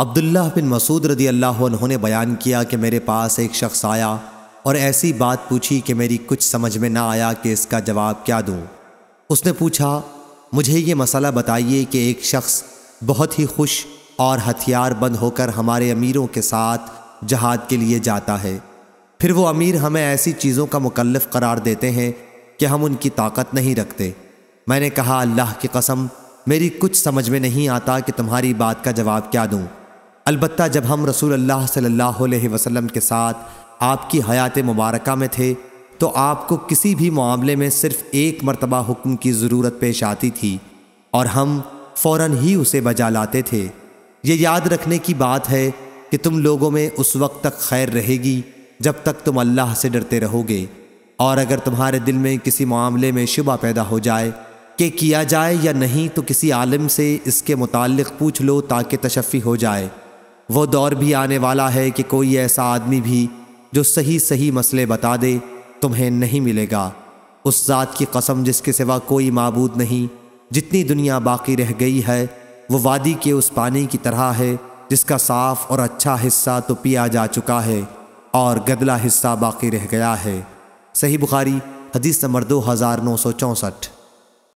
अब्दुल्ला बिन मसूद रदी अल्लाह उन्होंने बयान किया कि मेरे पास एक शख्स आया और ऐसी बात पूछी कि मेरी कुछ समझ में ना आया कि इसका जवाब क्या दूँ उसने पूछा मुझे ये मसला बताइए कि एक शख्स बहुत ही खुश और हथियार बंद होकर हमारे अमीरों के साथ जहाद के लिए जाता है फिर वो अमीर हमें ऐसी चीज़ों का मुकलफ करार देते हैं कि हम उनकी ताकत नहीं रखते मैंने कहा अल्लाह की कसम मेरी कुछ समझ में नहीं आता कि तुम्हारी बात का जवाब क्या दूँ अलबत् जब हम रसूल अल्लाह सल्लल्लाहु अलैहि वसल्लम के साथ आपकी हयात मुबारक में थे तो आपको किसी भी मामले में सिर्फ एक मरतबा हुक्म की ज़रूरत पेश आती थी और हम फ़ौर ही उसे बजा लाते थे ये याद रखने की बात है कि तुम लोगों में उस वक्त तक खैर रहेगी जब तक तुम अल्लाह से डरते रहोगे और अगर तुम्हारे दिल में किसी मामले में शुबा पैदा हो जाए कि किया जाए या नहीं तो किसी आलम से इसके मुतल पूछ लो ताकि तशफ़ी हो जाए वो दौर भी आने वाला है कि कोई ऐसा आदमी भी जो सही सही मसले बता दे तुम्हें नहीं मिलेगा उस ज़ात की कसम जिसके सिवा कोई मबूद नहीं जितनी दुनिया बाकी रह गई है वो वादी के उस पानी की तरह है जिसका साफ और अच्छा हिस्सा तो पिया जा चुका है और गदला हिस्सा बाकी रह गया है सही बुखारी हदीस नंबर दो हज़ार नौ सौ चौंसठ